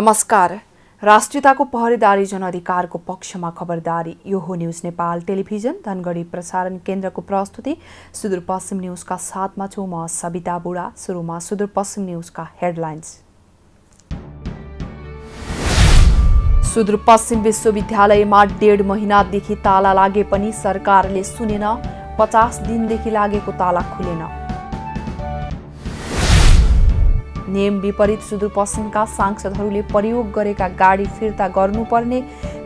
नमस्कार राष्ट्रियताको पहरेदारी जनअधिकारको पक्षमा खबरदारी यो हो न्युज नेपाल टेलिभिजन धनगढी प्रसारण केन्द्रको प्रस्तुति सुदूरपश्चिम न्युजका साथमा छु म सविता बुढा सुरुमा सुदूरपश्चिम न्युजका हेडलाइन्स सुदूरपश्चिम विश्वविद्यालयमा डेढ महिनादेखि ताला लागे पनि सरकारले सुनेन पचास दिनदेखि लागेको ताला खुलेन नियम विपरीत सुदूरपश्चिमका सांसदहरूले प्रयोग गरेका गाडी फिर्ता गर्नुपर्ने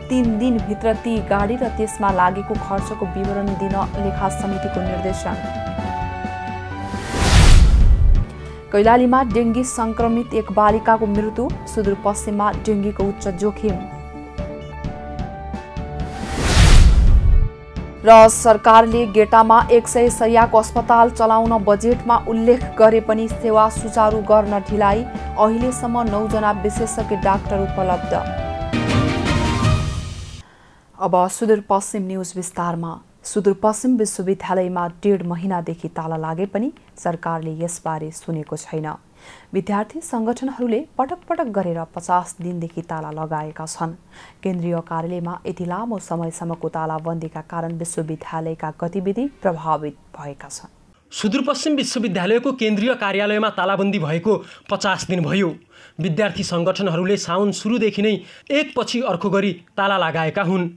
तिन दिनभित्र ती गाडी र त्यसमा लागेको खर्चको विवरण दिन लेखा समितिको निर्देशन कैलालीमा डेङ्गी सङ्क्रमित एक बालिकाको मृत्यु सुदूरपश्चिममा डेङ्गीको उच्च जोखिम र सरकारले गेटामा एक सय सयको अस्पताल चलाउन बजेटमा उल्लेख गरे पनि सेवा सुचारू गर्न ढिलाइ अहिलेसम्म नौजना विशेषज्ञ डाक्टर उपलब्ध अब सुदूरपश्चिम न्युज विस्तारमा सुदूरपश्चिम विश्वविद्यालयमा डेढ महिनादेखि ताला लागे पनि सरकारले यसबारे सुनेको छैन विद्यार्थी सङ्गठनहरूले पटक पटक गरेर पचास दिनदेखि ताला लगाएका छन् केन्द्रीय कार्यालयमा यति लामो समयसम्मको तालाबन्दीका कारण विश्वविद्यालयका गतिविधि प्रभावित भएका छन् सुदूरपश्चिम विश्वविद्यालयको केन्द्रीय कार्यालयमा तालाबन्दी भएको पचास दिन भयो विद्यार्थी सङ्गठनहरूले साउन सुरुदेखि नै एकपछि अर्को गरी ताला लगाएका हुन्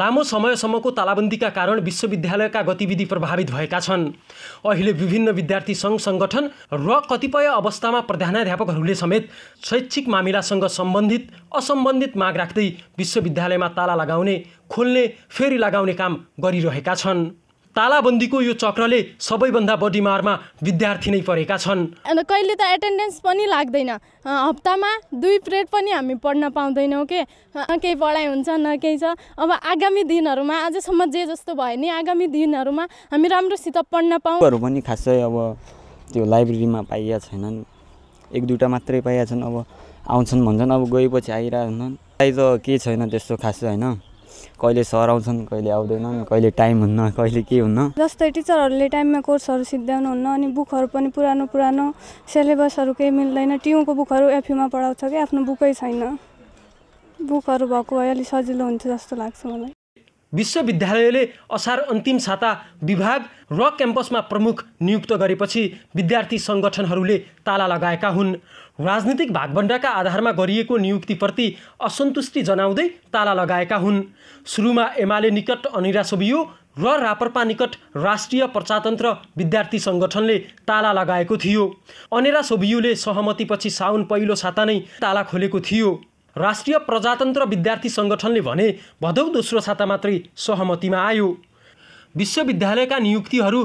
लामो समयसम्मको तालाबन्दीका कारण विश्वविद्यालयका गतिविधि प्रभावित भएका छन् अहिले विभिन्न विद्यार्थी सङ्घ सङ्गठन र कतिपय अवस्थामा प्रधानाध्यापकहरूले समेत शैक्षिक मामिलासँग सम्बन्धित असम्बन्धित माग राख्दै विश्वविद्यालयमा ताला लगाउने खोल्ने फेरि लगाउने काम गरिरहेका छन् तालाबन्दीको यो चक्रले सबैभन्दा बढी मारमा विद्यार्थी नै परेका छन् कहिले त एटेन्डेन्स पनि लाग्दैन हप्तामा दुई पिरियड पनि हामी पढ्न पाउँदैनौँ के केही पढाइ हुन्छ न केही छ अब आगामी दिनहरूमा आजसम्म जे जस्तो भयो नि आगामी दिनहरूमा हामी राम्रोसित पढ्न पाउँहरू पनि खासै अब त्यो लाइब्रेरीमा पाइया छैनन् एक दुईवटा मात्रै पाइया छन् अब आउँछन् भन्छन् अब गएपछि आइरहन्छन् त केही छैन त्यस्तो खासै होइन कहिले सर आउँछन् कहिले आउँदैनन् कहिले टाइम हुन्न कहिले के हुन्न जस्तै टिचरहरूले टाइममा कोर्सहरू हुन्न अनि बुकहरू पनि पुरानो पुरानो सिलेबसहरू केही मिल्दैन ट्युको बुकहरू एफयुमा पढाउँछ कि आफ्नो बुकै छैन बुकहरू भएको भए अलिक सजिलो हुन्थ्यो जस्तो लाग्छ मलाई विश्वविद्यालयले असार अन्तिम साता विभाग र क्याम्पसमा प्रमुख नियुक्त गरेपछि विद्यार्थी सङ्गठनहरूले ताला लगाएका हुन् राजनीतिक भागभण्डाका आधारमा गरिएको नियुक्तिप्रति असन्तुष्टि जनाउँदै ताला लगाएका हुन् सुरुमा एमाले निकट अनिरा सोभियो र रापरपा निकट राष्ट्रिय प्रजातन्त्र विद्यार्थी सङ्गठनले ताला लगाएको थियो अनेरा सोभियोले सहमतिपछि साउन पहिलो साता नै ताला खोलेको थियो राष्ट्रिय प्रजातन्त्र विद्यार्थी सङ्गठनले भने भदौ दोस्रो साता मात्रै सहमतिमा आयो विश्वविद्यालयका नियुक्तिहरू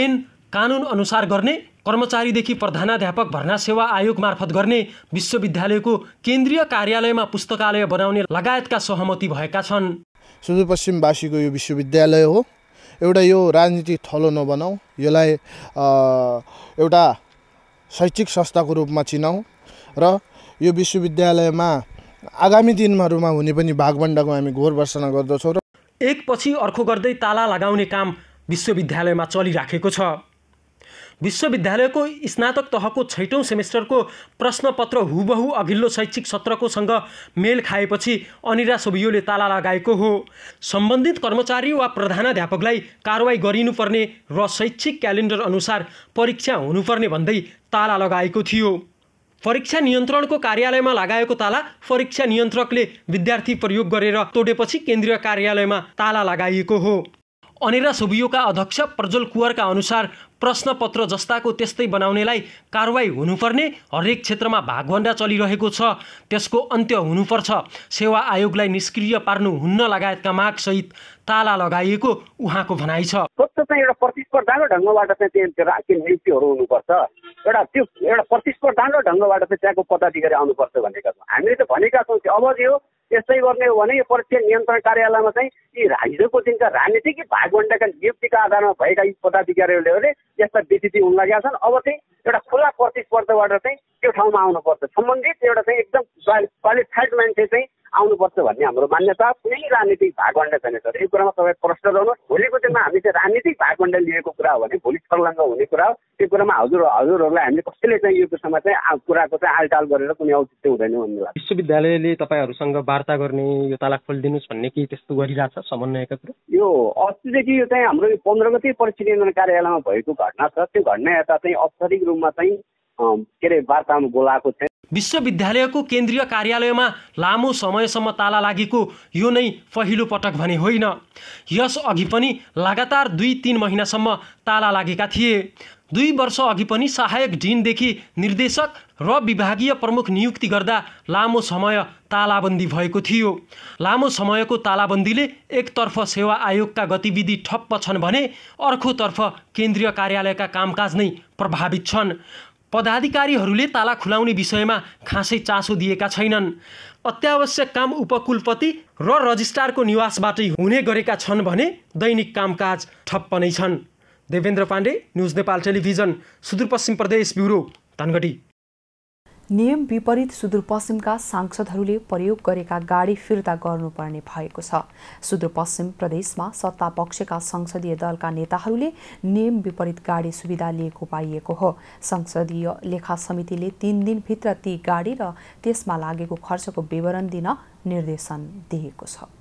एन कानुन अनुसार गर्ने कर्मचारीदेखि प्रधानाध्यापक भर्ना सेवा आयोग मार्फत गर्ने विश्वविद्यालयको केन्द्रीय कार्यालयमा पुस्तकालय बनाउने लगायतका सहमति भएका छन् सुदूरपश्चिमवासीको यो विश्वविद्यालय हो एउटा यो राजनीति थलो नबनाऊ यसलाई एउटा शैक्षिक संस्थाको रूपमा चिनाऊ र यो विश्वविद्यालयमा आगामी दिनहरूमा हुने पनि भागभण्डाको हामी घोर वर्षना गर्दछौँ र एकपछि अर्को गर्दै ताला लगाउने काम विश्वविद्यालयमा चलिराखेको छ विश्वविद्यालयको स्नातक तहको छैटौँ सेमेस्टरको प्रश्नपत्र हुबहु अघिल्लो शैक्षिक सत्रकोसँग मेल खाएपछि अनिरा सोभियोले ताला लगाएको हो सम्बन्धित कर्मचारी वा प्रधानाध्यापकलाई कारवाही गरिनुपर्ने र शैक्षिक क्यालेन्डर अनुसार परीक्षा हुनुपर्ने भन्दै ताला लगाएको थियो परीक्षा नियन्त्रणको कार्यालयमा लगाएको ताला परीक्षा नियन्त्रकले विद्यार्थी प्रयोग गरेर तोडेपछि केन्द्रीय कार्यालयमा ताला लगाइएको हो अनिरा सोभियोका अध्यक्ष प्रज्वल कुवरका अनुसार प्रश्नपत्र जस्ताको त्यस्तै बनाउनेलाई कारवाही हुनुपर्ने हरेक क्षेत्रमा भागभन्दा चलिरहेको छ त्यसको अन्त्य हुनुपर्छ सेवा आयोगलाई निष्क्रिय पार्नु हुन्न लगायतका मागसहित ताला लगाइएको उहाँको भनाइ छ चाहिँ एउटा प्रतिस्पर्धाको ढङ्गबाट चाहिँ त्यो राजकीय नियुक्तिहरू हुनुपर्छ एउटा त्यो एउटा प्रतिस्पर्धालो ढङ्गबाट चाहिँ त्यहाँको पदाधिकारी आउनुपर्छ भनेका छौँ हामीले त भनेका छौँ कि अब यो यस्तै गर्ने हो भने यो परीक्षा नियन्त्रण कार्यालयमा चाहिँ यी हिजोको दिनका राजनीतिक भागवण्डका नियुक्तिका आधारमा भएका यी पदाधिकारीहरूले यस्ता विधि हुन लागेका छन् अब चाहिँ एउटा खुल्ला प्रतिस्पर्धाबाट चाहिँ त्यो ठाउँमा आउनुपर्छ सम्बन्धित एउटा चाहिँ एकदम क्वालिफाइड मान्छे चाहिँ आउनुपर्छ भन्ने हाम्रो मान्यता कुनै राजनीतिक भागभण्डा छैन सर यो कुरामा तपाईँ प्रश्न रहनुहोस् भोलिको दिनमा हामी चाहिँ राजनीतिक भागभण्डा लिएको कुरा हो भने भोलि छर्लङ्ग हुने कुरा हो त्यो कुरामा हजुर हजुरहरूलाई हामीले कसैले चाहिँ यो विषयमा चाहिँ कुराको चाहिँ आलटाल गरेर कुनै औचित्य हुँदैन भन्ने लाग्छ विश्वविद्यालयले तपाईँहरूसँग वार्ता गर्ने यो ताला खोलिदिनुहोस् भन्ने केही त्यस्तो गरिरहेछ समन्वयका कुरा यो अस्तिदेखि यो चाहिँ हाम्रो पन्ध्र गते परीक्षा नियन्त्रण कार्यालयमा भएको घटना छ त्यो घटना यता चाहिँ औपचारिक रूपमा चाहिँ के अरे वार्तामा बोलाएको छ विश्वविद्यालयको केन्द्रीय कार्यालयमा लामो समयसम्म ताला लागेको यो नै पहिलो पटक भने होइन यस अघि पनि लगातार दुई तिन महिनासम्म ताला लागेका थिए दुई वर्ष अघि पनि सहायक डिनदेखि निर्देशक र विभागीय प्रमुख नियुक्ति गर्दा लामो समय तालाबन्दी भएको थियो लामो समयको तालाबन्दीले एकतर्फ सेवा आयोगका गतिविधि ठप्प छन् भने अर्कोतर्फ केन्द्रीय कार्यालयका कामकाज नै प्रभावित छन् पदाधिकारीहरूले ताला खुलाउने विषयमा खासै चासो दिएका छैनन् अत्यावश्यक काम उपकुलपति र रजिस्ट्रारको निवासबाटै हुने गरेका छन् भने दैनिक कामकाज ठप्प नै छन् Devendra Pandey news Nepal television Sudurpashchim Pradesh bureau Dhangadhi नियम विपरीत सुदूरपश्चिमका सांसदहरूले प्रयोग गरेका गाडी फिर्ता गर्नुपर्ने भएको छ सुदूरपश्चिम प्रदेशमा सत्ता पक्षका संसदीय दलका नेताहरूले नियम विपरीत गाडी सुविधा लिएको पाइएको हो संसदीय लेखा समितिले तिन दिनभित्र ती गाडी र त्यसमा लागेको खर्चको विवरण दिन निर्देशन दिएको छ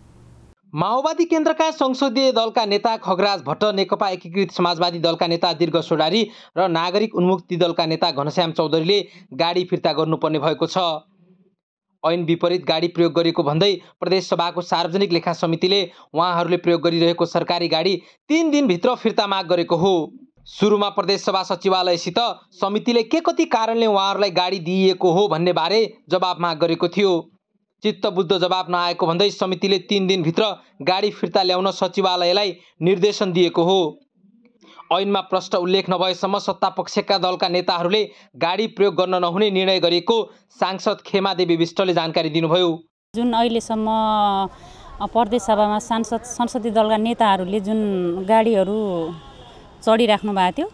माओवादी केन्द्रका संसदीय दलका नेता खगराज भट्ट नेकपा एकीकृत समाजवादी दलका नेता दीर्घ सोडारी र नागरिक उन्मुक्ति दलका नेता घनश्याम चौधरीले गाडी फिर्ता गर्नुपर्ने भएको छ ऐन विपरीत गाडी प्रयोग गरेको भन्दै प्रदेशसभाको सार्वजनिक लेखा समितिले उहाँहरूले प्रयोग गरिरहेको सरकारी गाडी तिन दिनभित्र फिर्ता माग गरेको हो सुरुमा प्रदेशसभा सचिवालयसित समितिले के कति कारणले उहाँहरूलाई गाडी दिइएको हो भन्ने बारे जवाब माग गरेको थियो चित्त बुद्ध जवाब नआएको भन्दै समितिले तिन दिनभित्र गाडी फिर्ता ल्याउन सचिवालयलाई निर्देशन दिएको हो ऐनमा प्रश्न उल्लेख नभएसम्म सत्तापक्षका दलका नेताहरूले गाडी प्रयोग गर्न नहुने निर्णय गरेको सांसद खेमादेवी विष्टले जानकारी दिनुभयो जुन अहिलेसम्म प्रदेश सभामा सांसद संसदीय दलका नेताहरूले जुन गाडीहरू चढिराख्नु भएको थियो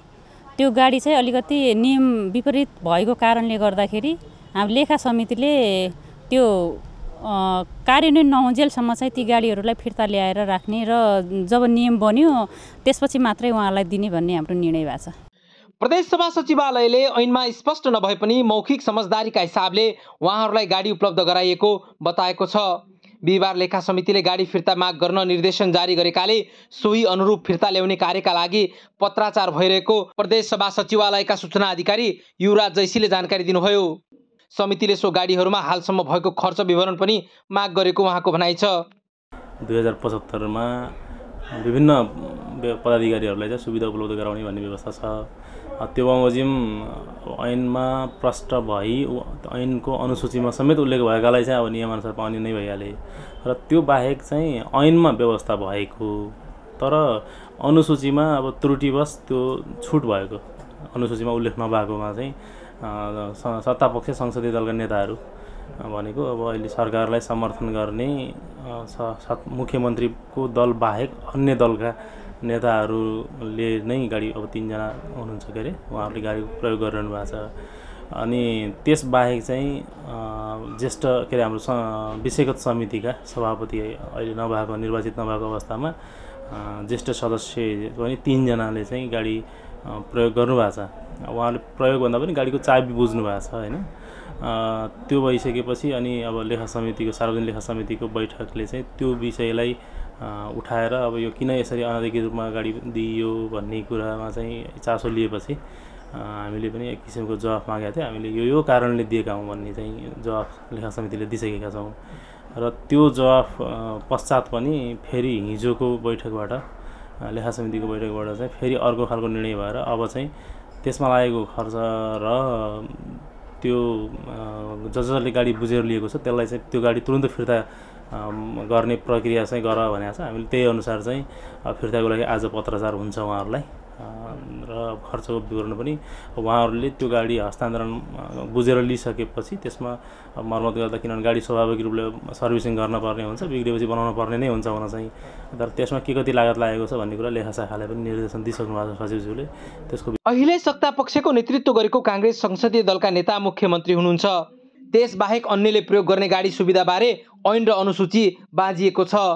त्यो गाडी चाहिँ अलिकति नियम विपरीत भएको कारणले गर्दाखेरि हामी लेखा समितिले त्यो कार्यान्वयन नहुन्जेलसम्म चाहिँ ती गाडीहरूलाई फिर्ता ल्याएर राख्ने र जब नियम बन्यो त्यसपछि मात्रै उहाँलाई दिने भन्ने हाम्रो निर्णय भएको छ प्रदेश सभा सचिवालयले ऐनमा स्पष्ट नभए पनि मौखिक समझदारीका हिसाबले उहाँहरूलाई गाडी उपलब्ध गराइएको बताएको छ बिहिबार लेखा समितिले गाडी फिर्ता माग गर्न निर्देशन जारी गरेकाले सोही अनुरूप फिर्ता ल्याउने कार्यका लागि पत्राचार भइरहेको प्रदेश सभा सचिवालयका सूचना अधिकारी युवराज जैसीले जानकारी दिनुभयो समितिले सो गाडीहरूमा हालसम्म भएको खर्च विवरण पनि माग गरेको उहाँको भनाइ छ दुई हजार पचहत्तरमा विभिन्न पदाधिकारीहरूलाई चाहिँ सुविधा उपलब्ध गराउने भन्ने व्यवस्था छ त्यो बमोजिम ऐनमा प्रष्ट भई ऐनको अनुसूचीमा समेत उल्लेख भएकालाई चाहिँ अब नियमअनुसार पाउने नै भइहाले र त्यो बाहेक चाहिँ ऐनमा व्यवस्था भएको तर अनुसूचीमा अब त्रुटिवश त्यो छुट भएको अनुसूचीमा उल्लेख नभएकोमा चाहिँ सत्तापक्ष संसदीय दलका नेताहरू भनेको अब अहिले सरकारलाई समर्थन गर्ने मुख्यमन्त्रीको दल बाहेक अन्य दलका नेताहरूले नै गाडी अब तिनजना हुनुहुन्छ के अरे उहाँहरूले गाडी प्रयोग गरिरहनु भएको छ अनि त्यसबाहेक चाहिँ ज्येष्ठ के अरे हाम्रो विषयगत समितिका सभापति अहिले नभएको निर्वाचित नभएको अवस्थामा ज्येष्ठ सदस्य पनि तिनजनाले चाहिँ गाडी प्रयोग गर्नुभएको छ उहाँले प्रयोगभन्दा पनि गाडीको चाबी बुझ्नु भएको छ होइन त्यो भइसकेपछि अनि अब लेखा समितिको सार्वजनिक लेखा समितिको बैठकले चाहिँ त्यो विषयलाई उठाएर अब यो किन यसरी अनाधिकृत रूपमा गाडी दिइयो भन्ने कुरामा चाहिँ चासो लिएपछि हामीले पनि एक किसिमको जवाफ मागेका थियौँ हामीले यो यो कारणले दिएका हौँ भन्ने चाहिँ जवाफ लेखा समितिले दिइसकेका छौँ र त्यो जवाफ पश्चात पनि फेरि हिजोको बैठकबाट लेखा समितिको बैठकबाट चाहिँ फेरि अर्को खालको निर्णय भएर अब चाहिँ त्यसमा लागेको खर्च र त्यो ज जसले गाडी बुझेर लिएको छ त्यसलाई चाहिँ त्यो गाडी तुरन्त फिर्ता गर्ने प्रक्रिया चाहिँ गर भनेको छ हामीले त्यही अनुसार चाहिँ फिर्ताको लागि आज पत्राचार हुन्छ उहाँहरूलाई र खर्चको विवरण पनि उहाँहरूले त्यो गाडी हस्तान्तरण बुझेर लिइसकेपछि त्यसमा मर्मत गर्दा किनभने गाडी स्वाभाविक रूपले सर्भिसिङ गर्न पर्ने हुन्छ बिग्रेपछि बनाउनु पर्ने नै हुन्छ हुन चाहिँ तर त्यसमा के कति लागत लागेको छ भन्ने कुरा लेखा शाखाले पनि निर्देशन दिइसक्नु भएको छ सचिवज्यूले त्यसको अहिले सत्ता पक्षको नेतृत्व गरेको काङ्ग्रेस संसदीय दलका नेता मुख्यमन्त्री हुनुहुन्छ बाहेक अन्यले प्रयोग गर्ने गाडी सुविधाबारे ऐन र अनुसूची बाँझिएको छ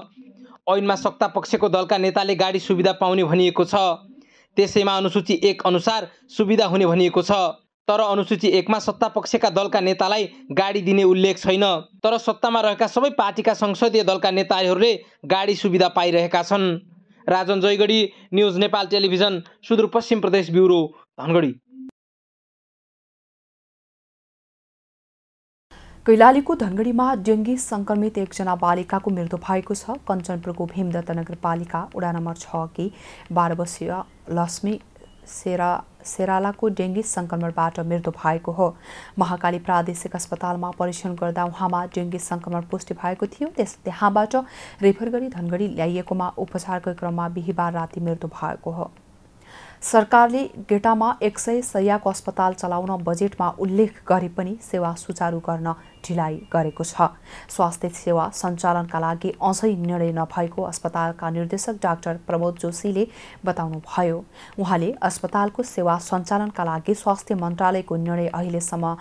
ऐनमा सत्ता पक्षको दलका नेताले गाडी सुविधा पाउने भनिएको छ त्यसैमा अनुसूची एक अनुसार सुविधा हुने भनिएको छ तर अनुसूची एकमा सत्ता पक्षका दलका नेतालाई गाडी दिने उल्लेख छैन तर सत्तामा रहेका सबै पार्टीका संसदीय दलका नेताहरूले गाडी सुविधा पाइरहेका छन् Rajan Jaigadhi news Nepal television Sudurpashchim Pradesh bureau Dhangadhi कैलालीको धनगढीमा डेङ्गी संक्रमित एकजना बालिकाको मृत्यु भएको छ कञ्चनपुरको भीमदत्त नगरपालिका वडा नम्बर छ कि बाह्र वर्षीय लक्ष्मी सेरा सेरालाको डेङ्गी सङ्क्रमणबाट मृत्यु भएको हो महाकाली प्रादेशिक अस्पतालमा परीक्षण गर्दा उहाँमा डेङ्गी सङ्क्रमण पुष्टि भएको थियो त्यस त्यहाँबाट रेफर गरी धनगढी ल्याइएकोमा उपचारको क्रममा बिहिबार राति मृत्यु भएको हो सरकारले गेटामा एक सय सयको अस्पताल चलाउन बजेटमा उल्लेख गरे पनि सेवा सुचारू गर्न ढिलाइ गरेको छ स्वास्थ्य सेवा सञ्चालनका लागि अझै निर्णय नभएको अस्पतालका निर्देशक डाक्टर प्रमोद जोशीले बताउनुभयो उहाँले अस्पतालको सेवा सञ्चालनका लागि स्वास्थ्य मन्त्रालयको निर्णय अहिलेसम्म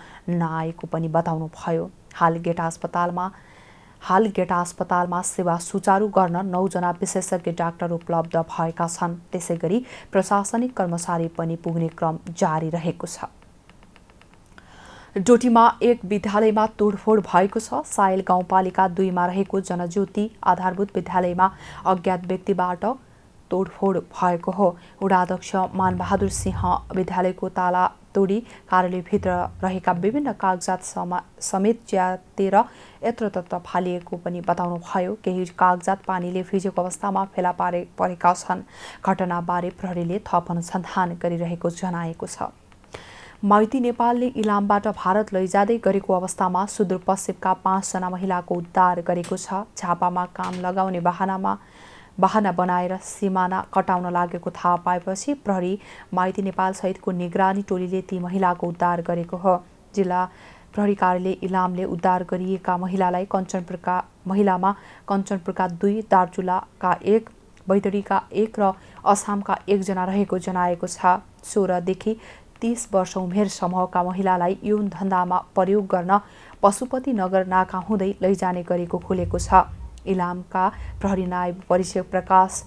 नआएको पनि बताउनुभयो हाल गेटा अस्पतालमा हाल गेटा अस्पतालमा सेवा सुचारू गर्न नौजना विशेषज्ञ डाक्टर उपलब्ध भएका छन् त्यसै गरी प्रशासनिक कर्मचारी पनि पुग्ने क्रम जारी रहेको छ डोटीमा एक विद्यालयमा तोडफोड भएको छ सायल गाउँपालिका दुईमा रहेको जनज्योति आधारभूत विद्यालयमा अज्ञात व्यक्तिबाट तोडफोड भएको हो उडाध्यक्ष मानबहादुर सिंह विद्यालयको ताला तोडी कार्यालयभित्र रहेका विभिन्न कागजात समा समेत च्यातेर यत्रतत्र फालिएको पनि बताउनुभयो केही कागजात पानीले फिजेको अवस्थामा फेला पारे परेका छन् घटनाबारे प्रहरीले थप अनुसन्धान गरिरहेको जनाएको छ माइती नेपालले इलामबाट भारत लैजाँदै गरेको अवस्थामा सुदूरपश्चिमका पाँचजना महिलाको उद्धार गरेको छ झापामा काम लगाउने बहानामा वाहना बनाएर सिमाना कटाउन लागेको थाहा पाएपछि प्रहरी माइती नेपाल सहितको निगरानी टोलीले ती महिलाको उद्धार गरेको हो जिल्ला प्रहरी कार्यालय इलामले उद्धार गरिएका महिलालाई कञ्चनपुरका महिलामा कञ्चनपुरका दुई दार्चुलाका एक बैतडीका एक र असामका एकजना रहेको जनाएको छ सोह्रदेखि तिस वर्ष उमेर समूहका महिलालाई यौन धन्दामा प्रयोग गर्न पशुपति नगर नाका हुँदै लैजाने गरेको खुलेको छ इलामका प्रहरी नायब परीक्षक प्रकाश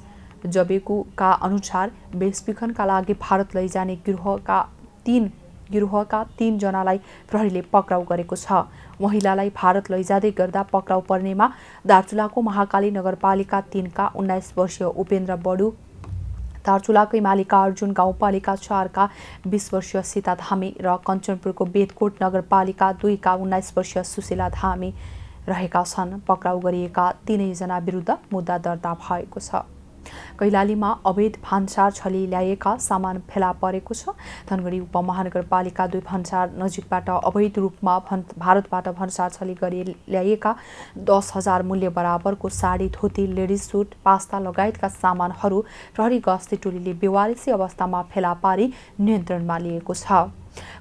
जबेकोका अनुसार बेचबिखनका लागि भारत लैजाने गृहका तिन गिरोहका तिनजनालाई प्रहरीले पक्राउ गरेको छ महिलालाई भारत लैजाँदै गर्दा पक्राउ पर्नेमा दार्चुलाको महाकाली नगरपालिका तिनका उन्नाइस वर्षीय उपेन्द्र बडु दार्चुलाकै मालिका अर्जुन गाउँपालिका चारका बिस वर्षीय सीता धामी र कञ्चनपुरको बेदकोट नगरपालिका दुईका उन्नाइस वर्षीय सुशीला धामी रहेका छन् पक्राउ गरिएका तिनैजना विरुद्ध मुद्दा दर्ता भएको छ कैलालीमा अवैध भन्सार छली ल्याएका सामान फेला परेको छ धनगढी उपमहानगरपालिका दुई भन्सार नजिकबाट अवैध रूपमा भन् भारतबाट भन्सार छली गरी ल्याएका दस हजार मूल्य बराबरको sari dhoti ladies suit pasta लगायतका सामानहरू प्रहरी गस्ती टोलीले बेवारिसी अवस्थामा फेला पारी नियन्त्रणमा लिएको छ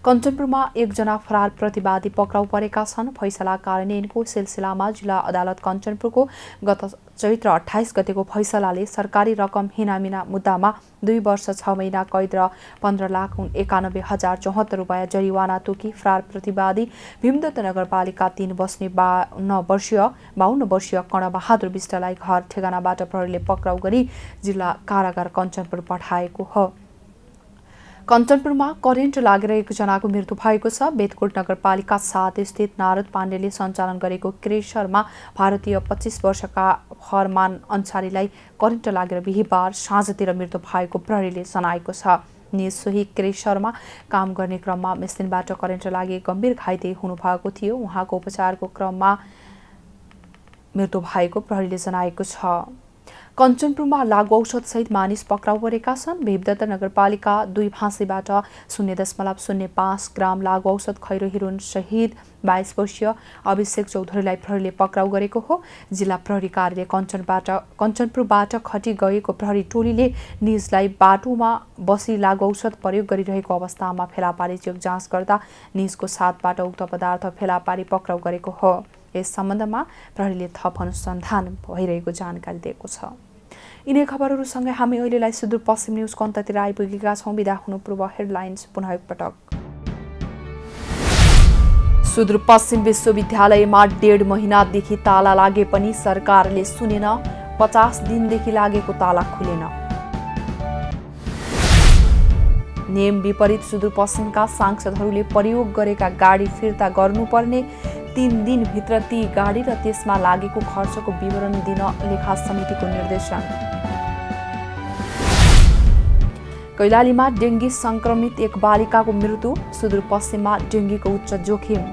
कञ्चनपुरमा एकजना फरार प्रतिवादी पक्राउ परेका छन् फैसला कार्यान्वयनको सिलसिलामा जिल्ला अदालत कञ्चनपुरको गत चैत्र अठाइस गतेको फैसलाले सरकारी रकम हिनामिना मुद्दामा दुई वर्ष छ महिना कैद र पन्ध्र लाख एकानब्बे हजार चौहत्तर रुपियाँ जरिवाना तोकी फरार प्रतिवादी भीमदत्त नगरपालिका तीन बस्ने बान्न वर्षीय बाहन्न वर्षीय कर्णबहादुर विष्टलाई घर ठेगानाबाट प्रहरीले पक्राउ गरी जिल्ला कारागार कञ्चनपुर पठाएको हो कञ्चनपुरमा करेन्ट लागेर एकजनाको मृत्यु भएको छ बेतकोट नगरपालिका साथ स्थित नारद पाण्डेले सञ्चालन गरेको क्रेसरमा भारतीय पच्चिस वर्षका हरमान अन्सारीलाई करेन्ट लागेर बिहिबार साँझतिर मृत्यु भएको प्रहरीले जनाएको छ नि सोही क्रेसरमा काम गर्ने क्रममा मेसिनबाट करेन्ट लागे गम्भीर घाइते हुनुभएको थियो उहाँको उपचारको क्रममा मृत्यु भएको प्रहरीले जनाएको छ कञ्चनपुरमा लागु औषधसहित मानिस पक्राउ परेका छन् भेपदत्त नगरपालिका दुई फाँसीबाट शून्य दशमलव शून्य पाँच ग्राम लागु औषध खैरो हिरोन सहित बाइस वर्षीय अभिषेक चौधरीलाई प्रहरीले पक्राउ गरेको हो जिल्ला प्रहरी कार्यालय कञ्चनबाट कञ्चनपुरबाट खटी गएको प्रहरी टोलीले निजलाई बाटोमा बसी लागु औषध प्रयोग गरिरहेको अवस्थामा फेला पारी जाँच गर्दा निजको साथबाट उक्त पदार्थ फेला पारी पक्राउ गरेको हो यस सम्बन्धमा प्रहरीले थप अनुसन्धान भइरहेको जानकारी दिएको छ यिनै खबरहरूसँगै हामी अहिलेलाई सुदूरपश्चिम न्युजको अन्ततिर आइपुगेका छौँ विदा हुनु पूर्व हेडलाइन्स पुनः एकपटक सुदूरपश्चिम विश्वविद्यालयमा डेढ महिनादेखि ताला लागे पनि सरकारले सुनेन पचास दिनदेखि लागेको ताला खुलेन नियम विपरीत सुदूरपश्चिमका सांसदहरूले प्रयोग गरेका गाडी फिर्ता गर्नुपर्ने तिन दिनभित्र ती गाडी र त्यसमा लागेको खर्चको विवरण दिन लेखा समितिको निर्देशन कैलालीमा डेङ्गी सङ्क्रमित एक बालिकाको मृत्यु सुदूरपश्चिममा डेङ्गीको उच्च जोखिम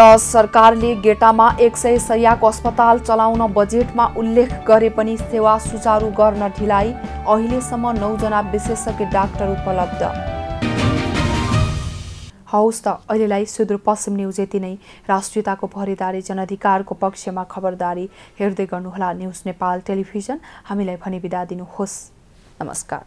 र सरकारले गेटामा एक सय सयको अस्पताल चलाउन बजेटमा उल्लेख गरे पनि सेवा सुचारू गर्न ढिलाइ अहिलेसम्म नौजना विशेषज्ञ डाक्टर उपलब्ध हौस् त अहिलेलाई सुदूरपश्चिम न्युज यति नै राष्ट्रियताको भरिदारी जनअधिकारको पक्षमा खबरदारी हेर्दै गर्नुहोला न्युज नेपाल टेलिभिजन हामीलाई भनी बिदा दिनुहोस् नमस्कार